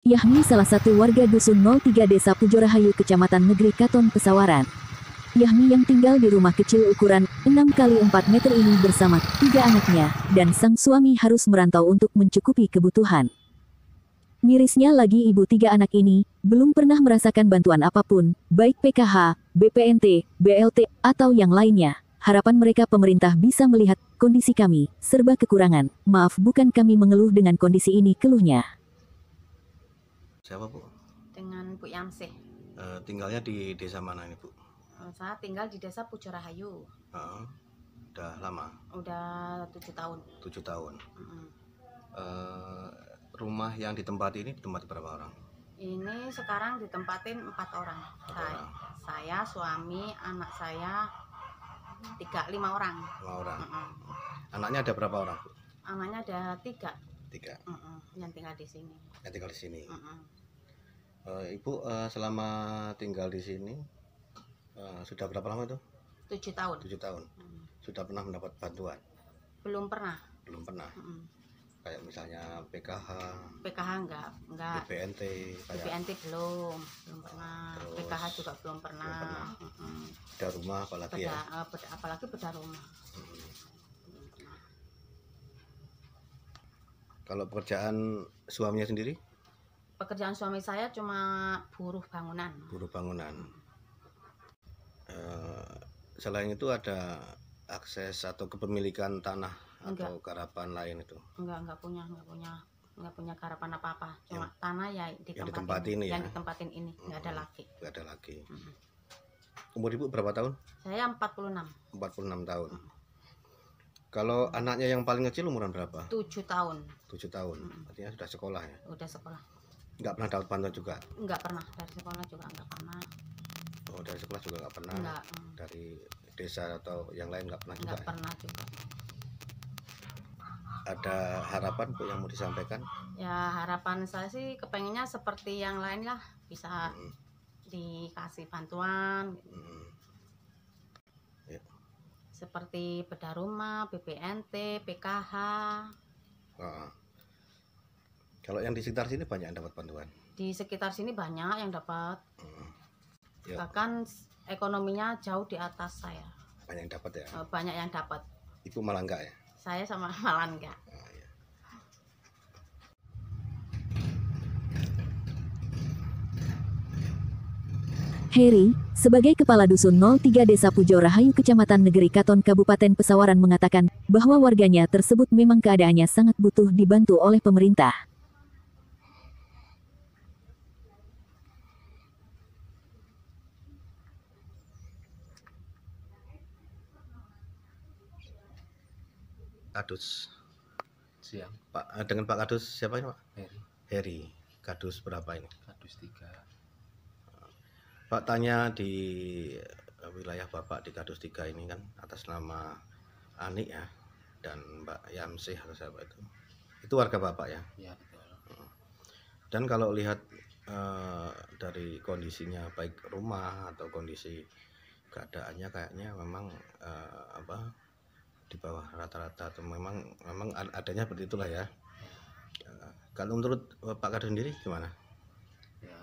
Yahmi salah satu warga Dusun 03 Desa Pujorahayu Kecamatan Negeri Katon Pesawaran. Yahmi yang tinggal di rumah kecil ukuran 6 x 4 meter ini bersama tiga anaknya, dan sang suami harus merantau untuk mencukupi kebutuhan. Mirisnya lagi ibu tiga anak ini, belum pernah merasakan bantuan apapun, baik PKH, BPNT, BLT, atau yang lainnya. Harapan mereka pemerintah bisa melihat kondisi kami, serba kekurangan. Maaf bukan kami mengeluh dengan kondisi ini keluhnya siapa bu dengan Bu Yamsih uh, tinggalnya di desa mana ini bu eh, saya tinggal di desa Pujorahayu uh, udah lama udah tujuh tahun tujuh tahun uh -huh. Uh, rumah yang ditempati ini ditempati berapa orang ini sekarang ditempatin empat orang saya, saya suami anak saya tiga lima orang lima orang uh -huh. anaknya ada berapa orang bu? anaknya ada tiga tiga uh -huh. yang tinggal di sini yang tinggal di sini uh -huh. Uh, Ibu uh, selama tinggal di sini uh, sudah berapa lama itu? Tujuh tahun. Tujuh tahun. Hmm. Sudah pernah mendapat bantuan? Belum pernah. Belum pernah. Hmm. Kayak misalnya PKH. PKH enggak, enggak. BPNT. Kayak... BPNT belum, belum pernah. Terus, PKH juga belum pernah. Belum pernah. Hmm. Beda rumah ya? apalagi beda, ya? beda, apalagi beda rumah. Hmm. Kalau pekerjaan suaminya sendiri? pekerjaan suami saya cuma buruh bangunan buruh bangunan uh, selain itu ada akses atau kepemilikan tanah enggak. atau karapan lain itu enggak enggak punya enggak punya enggak punya karapan apa apa cuma yang, tanah ya di yang ditempatin ini, ya? yang ditempatin ini enggak enggak ada hmm, lagi enggak ada lagi hmm. umur ibu berapa tahun saya 46 46 tahun hmm. Kalau anaknya yang paling kecil umuran berapa? 7 tahun. 7 tahun. Hmm. Artinya sudah sekolah ya? Sudah sekolah nggak pernah dapat bantuan juga nggak pernah dari sekolah juga nggak pernah oh dari sekolah juga nggak pernah nggak. Mm. dari desa atau yang lain nggak pernah nggak juga nggak ya? pernah juga ada harapan bu yang mau disampaikan ya harapan saya sih kepengennya seperti yang lain lah bisa hmm. dikasih bantuan hmm. ya. seperti bedah rumah BPNT PKH ah. Kalau yang di sekitar sini banyak yang dapat bantuan. Di sekitar sini banyak yang dapat. Hmm. Ya. Bahkan ekonominya jauh di atas saya. Banyak yang dapat ya. Eh, banyak yang dapat. Ibu malah enggak ya? Saya sama malah enggak. Oh, iya. Heri, sebagai Kepala Dusun 03 Desa Pujo Rahayu Kecamatan Negeri Katon Kabupaten Pesawaran mengatakan bahwa warganya tersebut memang keadaannya sangat butuh dibantu oleh pemerintah. Kadus siang Pak eh, dengan Pak Kadus siapa ini Pak Heri Heri Kadus berapa ini Kadus tiga Pak tanya di eh, wilayah Bapak di Kadus tiga ini kan atas nama Ani ya dan Mbak Yamsi atau siapa itu itu warga Bapak ya ya hmm. dan kalau lihat e, dari kondisinya baik rumah atau kondisi keadaannya kayaknya memang e, apa di bawah rata-rata atau memang memang adanya seperti itulah ya. Kalau menurut eh, Pak Kader sendiri gimana? Ya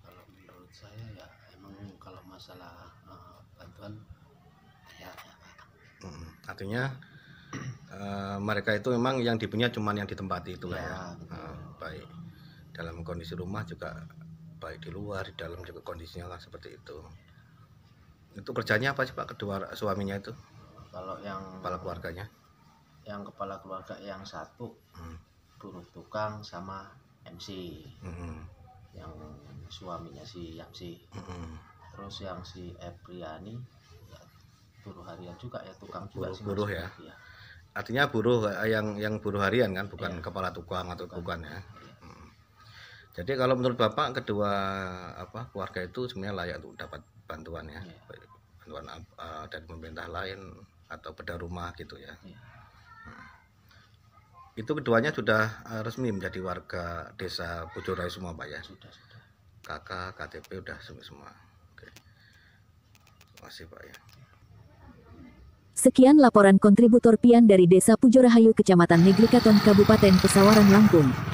kalau menurut saya ya emang kalau masalah uh, bantuan ya. Hmm, artinya uh, mereka itu memang yang dipunya cuma yang ditempati itulah ya. ya. Uh, baik dalam kondisi rumah juga baik di luar di dalam juga kondisinya lah seperti itu. Itu kerjanya apa sih Pak kedua suaminya itu? kalau yang kepala keluarganya yang kepala keluarga yang satu hmm. buruh tukang sama MC hmm. yang suaminya si MC hmm. terus yang si Epriani ya, buruh harian juga ya tukang buruh, juga sih buruh ya. ya artinya buruh eh, yang yang buruh harian kan bukan ya. kepala tukang atau bukan, bukan ya. Iya. Hmm. Jadi kalau menurut Bapak kedua apa keluarga itu sebenarnya layak untuk dapat bantuan ya. ya. Bantuan uh, dari pemerintah lain atau bedah rumah gitu ya. ya. Itu keduanya sudah eh, resmi menjadi warga desa Bojorai semua Pak ya? Sudah, sudah. KK, KTP sudah semua. Oke. Terima kasih Pak ya. Sekian laporan kontributor Pian dari Desa Pujorahayu, Kecamatan Negrikaton Kabupaten Pesawaran, Lampung.